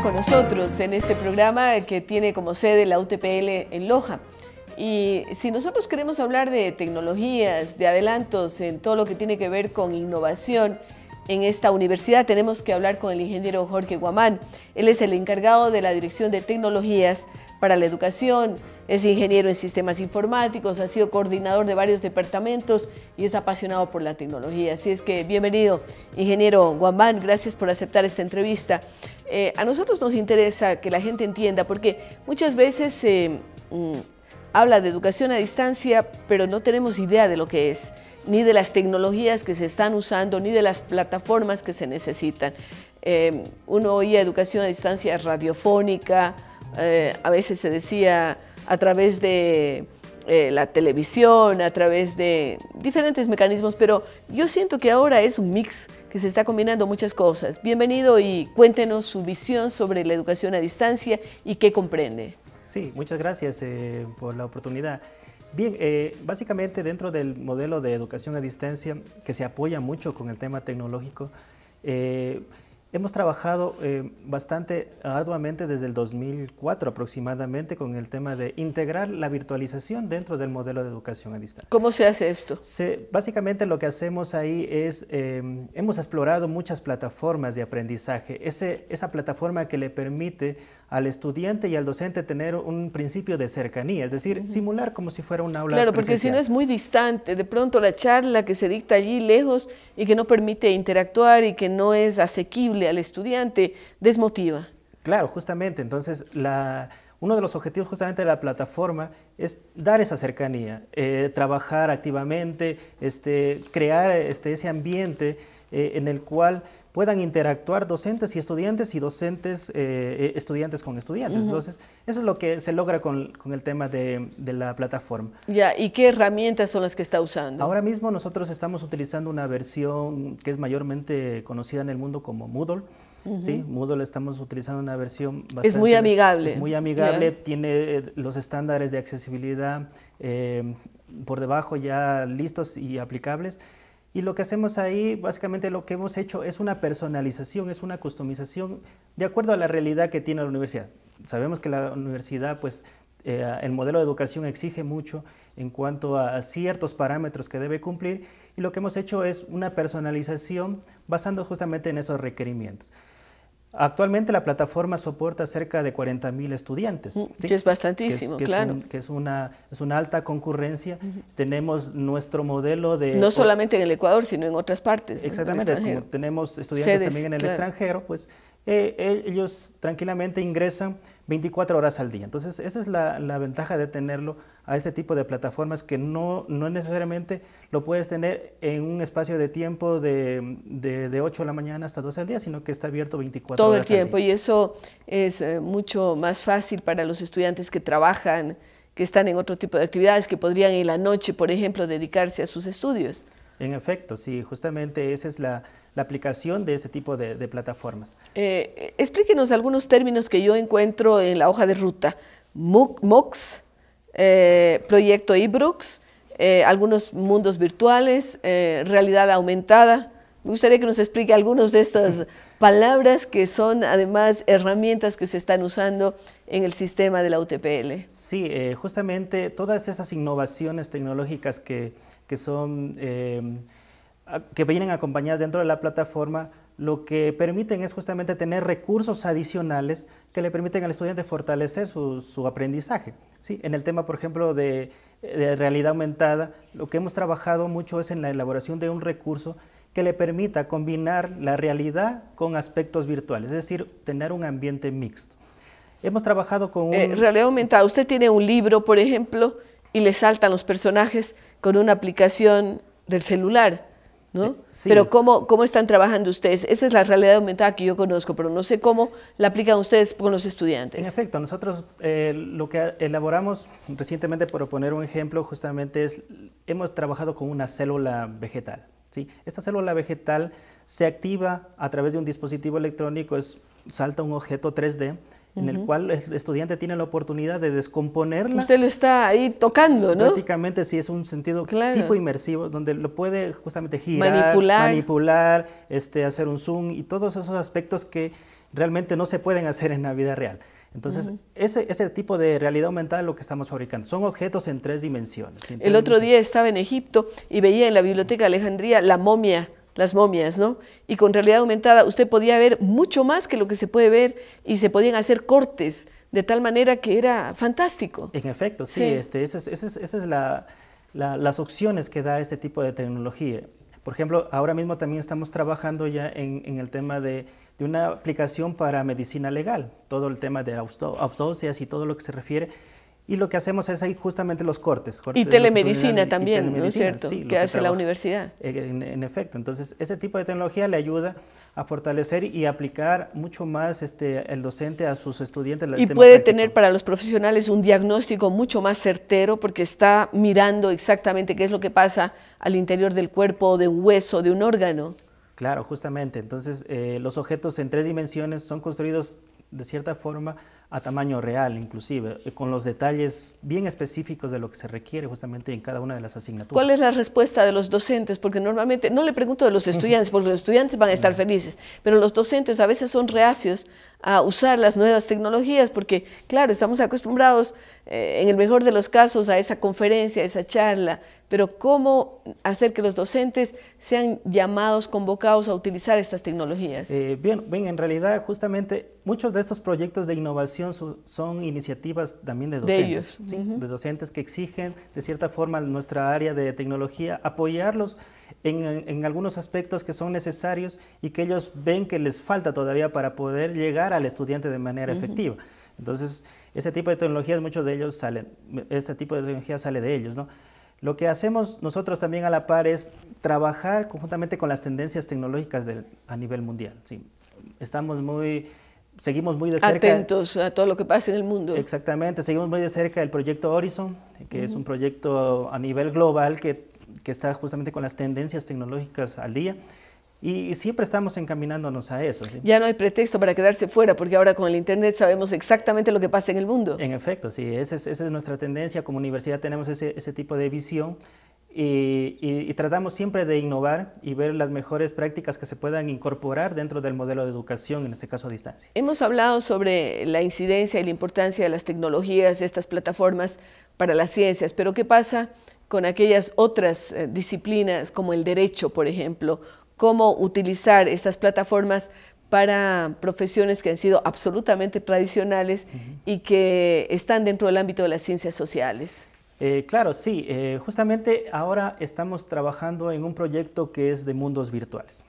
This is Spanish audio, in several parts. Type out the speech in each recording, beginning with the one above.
con nosotros en este programa que tiene como sede la UTPL en Loja. Y si nosotros queremos hablar de tecnologías, de adelantos en todo lo que tiene que ver con innovación, en esta universidad tenemos que hablar con el ingeniero Jorge Guamán. Él es el encargado de la Dirección de Tecnologías para la Educación, es ingeniero en sistemas informáticos, ha sido coordinador de varios departamentos y es apasionado por la tecnología. Así es que bienvenido, ingeniero Guamán, gracias por aceptar esta entrevista. Eh, a nosotros nos interesa que la gente entienda, porque muchas veces se eh, mm, habla de educación a distancia, pero no tenemos idea de lo que es ni de las tecnologías que se están usando, ni de las plataformas que se necesitan. Eh, uno oía educación a distancia radiofónica, eh, a veces se decía a través de eh, la televisión, a través de diferentes mecanismos, pero yo siento que ahora es un mix que se está combinando muchas cosas. Bienvenido y cuéntenos su visión sobre la educación a distancia y qué comprende. Sí, muchas gracias por la oportunidad. Bien, eh, básicamente dentro del modelo de educación a distancia, que se apoya mucho con el tema tecnológico, eh, hemos trabajado eh, bastante arduamente desde el 2004 aproximadamente con el tema de integrar la virtualización dentro del modelo de educación a distancia. ¿Cómo se hace esto? básicamente lo que hacemos ahí es, em, hemos explorado muchas plataformas de aprendizaje, esa plataforma que le permite al estudiante y al docente tener un principio de cercanía, es decir, simular como si fuera un aula. Claro, porque si no es muy distante, de pronto la charla que se dicta allí lejos y que no permite interactuar y que no es asequible al estudiante, desmotiva. Claro, justamente, entonces la, uno de los objetivos justamente de la plataforma es dar esa cercanía, eh, trabajar activamente, este, crear este, ese ambiente eh, en el cual puedan interactuar docentes y estudiantes y docentes, eh, eh, estudiantes con estudiantes. Entonces, eso es lo que se logra con, el tema de, la plataforma. Ya, ¿y qué herramientas son las que está usando? Ahora mismo nosotros estamos utilizando una versión que es mayormente conocida en el mundo como Moodle. Sí, Moodle estamos utilizando una versión Es muy amigable. Es muy amigable, tiene eh, los estándares de accesibilidad por debajo ya listos y aplicables. Y lo que hacemos ahí, básicamente lo que hemos hecho es una personalización, es una customización de acuerdo a la realidad que tiene la universidad. Sabemos que la universidad, pues, eh, el modelo de educación exige mucho en cuanto a ciertos parámetros que debe cumplir y lo que hemos hecho es una personalización basando justamente en esos requerimientos. Actualmente la plataforma soporta cerca de 40.000 estudiantes. Mm, que es bastantísimo, que es, claro. que es una, es una alta concurrencia. Tenemos nuestro modelo de... No solamente en el Ecuador, sino en otras partes. Exactamente, tenemos estudiantes también en el extranjero, pues eh, eh, ellos tranquilamente ingresan 24 horas al día. Entonces, esa es la, ventaja de tenerlo a este tipo de plataformas que no, no necesariamente lo puedes tener en un espacio de tiempo de, de, de 8 de la mañana hasta 12 al día, sino que está abierto 24 Todo horas. Todo el tiempo, y eso es eh, mucho más fácil para los estudiantes que trabajan, que están en otro tipo de actividades, que podrían en la noche, por ejemplo, dedicarse a sus estudios. En efecto, sí, justamente esa es la, aplicación de este tipo de, plataformas. Eh, explíquenos algunos términos que yo encuentro en la hoja de ruta. MOOCs, eh, Proyecto eBrooks, eh, algunos mundos virtuales, realidad aumentada. Me gustaría que nos explique algunas de estas palabras que son además herramientas que se están usando en el sistema de la UTPL. Sí, justamente todas esas innovaciones tecnológicas que, que son eh, que vienen acompañadas dentro de la plataforma, lo que permiten es justamente tener recursos adicionales que le permiten al estudiante fortalecer su, aprendizaje. ¿sí? En el tema, por ejemplo, de, realidad aumentada, lo que hemos trabajado mucho es en la elaboración de un recurso que le permita combinar la realidad con aspectos virtuales, es decir, tener un ambiente mixto. Hemos trabajado con... Eh, un... realidad aumentada, usted tiene un libro, por ejemplo, y le saltan los personajes, con una aplicación del celular, ¿no? Eh, pero ¿cómo, ¿cómo están trabajando ustedes? Esa es la realidad aumentada que yo conozco, pero no sé cómo la aplican ustedes con los estudiantes. En efecto, nosotros eh, lo que elaboramos recientemente, por poner un ejemplo, justamente es, hemos trabajado con una célula vegetal. ¿sí? Esta célula vegetal se activa a través de un dispositivo electrónico, es, salta un objeto 3D en el cual el estudiante tiene la oportunidad de descomponerla. Usted lo está ahí tocando, ¿no? Prácticamente sí, es un sentido tipo inmersivo, donde lo puede justamente girar, manipular, manipular este, hacer un zoom y todos esos aspectos que realmente no se pueden hacer en la vida real. Entonces, ese, tipo de realidad aumentada es lo que estamos fabricando. Son objetos en tres dimensiones. el otro día estaba en Egipto y veía en la biblioteca de Alejandría la momia las momias, ¿no? Y con realidad aumentada usted podía ver mucho más que lo que se puede ver y se podían hacer cortes de tal manera que era fantástico. En efecto, sí, esas este, es, las opciones que da este tipo de tecnología. Por ejemplo, ahora mismo también estamos trabajando ya en, el tema de, de, una aplicación para medicina legal, todo el tema de autopsias y todo lo que se refiere y lo que hacemos es ahí justamente los cortes. y telemedicina también, ¿no es cierto? Sí, que, hace la universidad. En, efecto, entonces ese tipo de tecnología le ayuda a fortalecer y aplicar mucho más este, el docente a sus estudiantes. Y puede tener para los profesionales un diagnóstico mucho más certero porque está mirando exactamente qué es lo que pasa al interior del cuerpo, de un hueso, de un órgano. Claro, justamente. Entonces eh, los objetos en tres dimensiones son construidos de cierta forma a tamaño real inclusive, eh, con los detalles bien específicos de lo que se requiere justamente en cada una de las asignaturas. ¿Cuál es la respuesta de los docentes? Porque normalmente, no le pregunto de los estudiantes, porque los estudiantes van a estar felices, pero los docentes a veces son reacios a usar las nuevas tecnologías, porque claro, estamos acostumbrados eh, en el mejor de los casos a esa conferencia, a esa charla, pero ¿cómo hacer que los docentes sean llamados, convocados a utilizar estas tecnologías? Eh, bien, en realidad justamente muchos de estos proyectos de innovación son iniciativas también de docentes, de, de docentes que exigen de cierta forma nuestra área de tecnología, apoyarlos en, algunos aspectos que son necesarios y que ellos ven que les falta todavía para poder llegar al estudiante de manera efectiva. Entonces, ese tipo de tecnologías, muchos de ellos salen, este tipo de tecnología sale de ellos, ¿no? Lo que hacemos nosotros también a la par es trabajar conjuntamente con las tendencias tecnológicas del, a nivel mundial. ¿sí? Estamos muy, seguimos muy de cerca. Atentos a todo lo que pasa en el mundo. Exactamente, seguimos muy de cerca el proyecto Horizon, que es un proyecto a nivel global que que está justamente con las tendencias tecnológicas al día. Y siempre estamos encaminándonos a eso. Ya no hay pretexto para quedarse fuera, porque ahora con el Internet sabemos exactamente lo que pasa en el mundo. En efecto, sí, esa es, nuestra tendencia. Como universidad tenemos ese, tipo de visión y, y, tratamos siempre de innovar y ver las mejores prácticas que se puedan incorporar dentro del modelo de educación, en este caso a distancia. Hemos hablado sobre la incidencia y la importancia de las tecnologías, estas plataformas para las ciencias, pero ¿qué pasa? con aquellas otras eh, disciplinas como el derecho, por ejemplo, cómo utilizar estas plataformas para profesiones que han sido absolutamente tradicionales y que están dentro del ámbito de las ciencias sociales. Eh, claro, sí. Eh, justamente ahora estamos trabajando en un proyecto que es de mundos virtuales.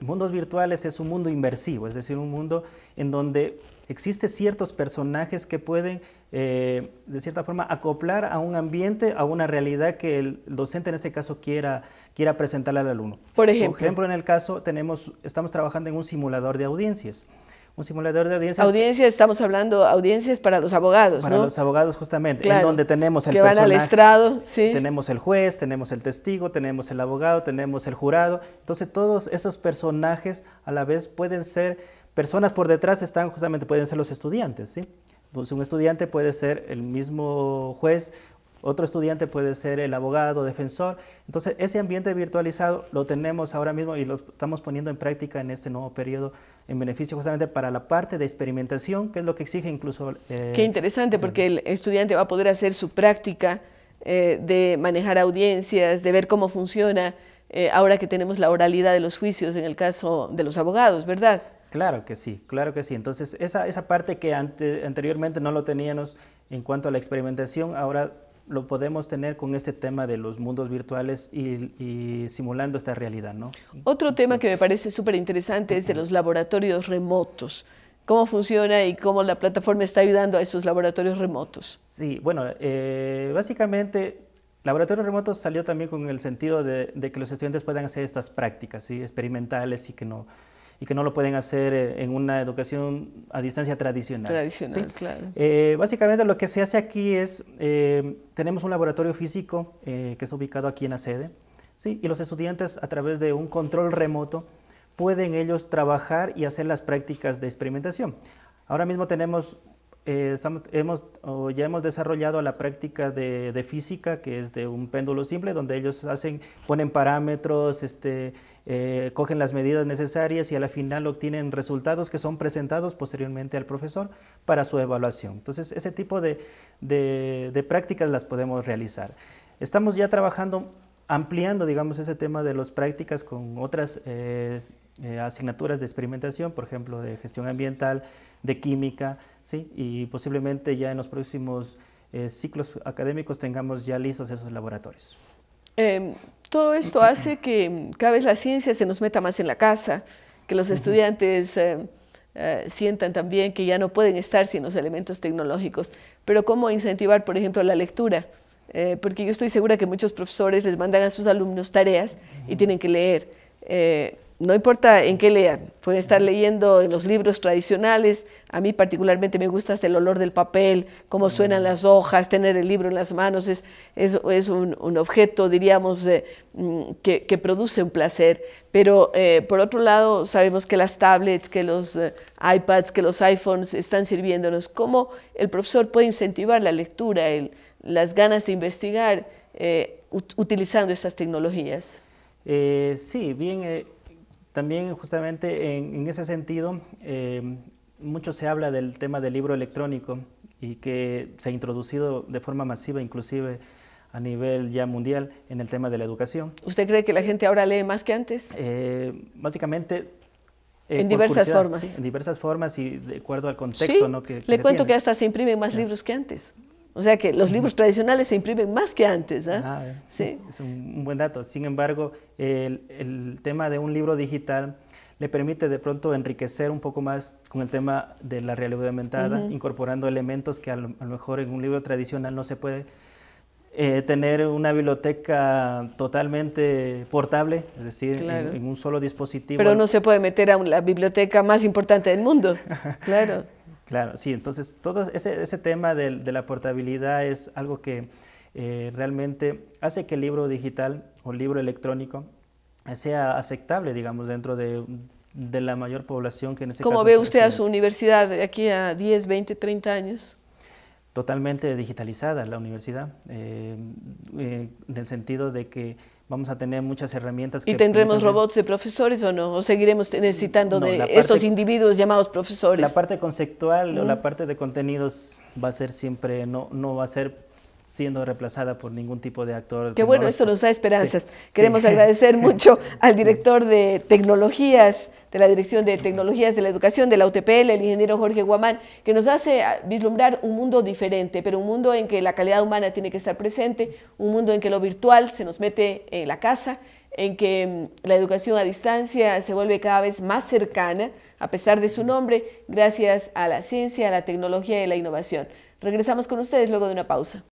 mundos virtuales es un mundo inmersivo, es decir, un mundo en donde existe ciertos personajes que pueden, eh, de cierta forma, acoplar a un ambiente, a una realidad que el docente en este caso quiera, quiera presentarle al alumno. Por ejemplo. en el caso tenemos, estamos trabajando en un simulador de audiencias un simulador de audiencias. Audiencias, estamos hablando audiencias para los abogados, para los abogados justamente, en donde tenemos el que van al estrado, sí. Tenemos el juez, tenemos el testigo, tenemos el abogado, tenemos el jurado. Entonces todos esos personajes a la vez pueden ser personas por detrás están justamente, pueden ser los estudiantes, ¿sí? Entonces un estudiante puede ser el mismo juez, otro estudiante puede ser el abogado, defensor. Entonces ese ambiente virtualizado lo tenemos ahora mismo y lo estamos poniendo en práctica en este nuevo periodo en beneficio justamente para la parte de experimentación, que es lo que exige incluso... Eh, Qué interesante, porque el estudiante va a poder hacer su práctica eh, de manejar audiencias, de ver cómo funciona eh, ahora que tenemos la oralidad de los juicios en el caso de los abogados, ¿verdad? Claro que sí, claro que sí. Entonces, esa, parte que anteriormente no lo teníamos en cuanto a la experimentación, ahora lo podemos tener con este tema de los mundos virtuales y, simulando esta realidad, ¿no? Otro tema que me parece súper interesante es de los laboratorios remotos cómo funciona y cómo la plataforma está ayudando a esos laboratorios remotos. Sí, bueno, eh, básicamente laboratorios remotos salió también con el sentido de, que los estudiantes puedan hacer estas prácticas ¿sí? experimentales y que no y que no lo pueden hacer eh, en una educación a distancia tradicional. Tradicional, ¿sí? claro. Eh, básicamente lo que se hace aquí es, eh, tenemos un laboratorio físico que está ubicado aquí en la sede, ¿sí? y los estudiantes a través de un control remoto pueden ellos trabajar y hacer las prácticas de experimentación. Ahora mismo tenemos eh, hemos, ya hemos desarrollado la práctica de, física, que es de un péndulo simple, donde ellos hacen, ponen parámetros, este, eh, cogen las medidas necesarias y a la final obtienen resultados que son presentados posteriormente al profesor para su evaluación. Entonces, ese tipo de, de prácticas las podemos realizar. Estamos ya trabajando ampliando, digamos, ese tema de las prácticas con otras eh, eh, asignaturas de experimentación, por ejemplo, de gestión ambiental, de química, ¿sí? y posiblemente ya en los próximos eh, ciclos académicos tengamos ya listos esos laboratorios. Em, todo esto hace que cada vez la ciencia se nos meta más en la casa, que los estudiantes... sientan también que ya no pueden estar sin los elementos tecnológicos, pero cómo incentivar, por ejemplo, la lectura, eh, porque yo estoy segura que muchos profesores les mandan a sus alumnos tareas y tienen que leer. Eh, no importa en qué lean, pueden estar leyendo en los libros tradicionales, a mí particularmente me gusta hasta el olor del papel, cómo mm. suenan las hojas, tener el libro en las manos, es, un, objeto, diríamos, eh, mm, que, produce un placer. Pero eh, por otro lado, sabemos que las tablets, que los eh, iPads, que los iPhones están sirviéndonos. ¿Cómo el profesor puede incentivar la lectura, las ganas de investigar utilizando estas tecnologías? sí, bien también justamente en, ese sentido, eh, mucho se habla del tema del libro electrónico y que se ha introducido de forma masiva inclusive a nivel ya mundial en el tema de la educación. ¿Usted cree que la gente ahora lee más que antes? Eh, básicamente... Eh, en diversas formas. en diversas formas y de acuerdo al contexto. le cuento que hasta se imprimen más libros que antes. O sea que los libros tradicionales se imprimen más que antes. Ah, Es un buen dato. Sin embargo, el, tema de un libro digital le permite de pronto enriquecer un poco más con el tema de la realidad aumentada, incorporando elementos que a lo, mejor en un libro tradicional no se puede. Eh, tener una biblioteca totalmente portable, es decir, en, un solo dispositivo. Pero no se puede meter a un, la biblioteca más importante del mundo, claro. Claro, sí, entonces todo ese, tema de, la portabilidad es algo que eh, realmente hace que el libro digital o libro electrónico sea aceptable, digamos, dentro de, la mayor población que en este ¿Cómo ve usted a su universidad de aquí a 10, 20, 30 años? Totalmente digitalizada la universidad, eh, eh, en el sentido de que vamos a tener muchas herramientas. ¿Y tendremos robots de profesores o no? ¿O seguiremos necesitando de estos individuos llamados profesores? La parte conceptual o la parte de contenidos va a ser siempre, no, no va a ser siendo reemplazada por ningún tipo de actor. Qué bueno, eso nos da esperanzas. Queremos agradecer mucho al director de tecnologías, de la Dirección de Tecnologías de la Educación de la UTPL, el ingeniero Jorge Guamán, que nos hace vislumbrar un mundo diferente, pero un mundo en que la calidad humana tiene que estar presente, un mundo en que lo virtual se nos mete en la casa, en que mm, la educación a distancia se vuelve cada vez más cercana, a pesar de su nombre, gracias a la ciencia, a la tecnología y a la innovación. Regresamos con ustedes luego de una pausa.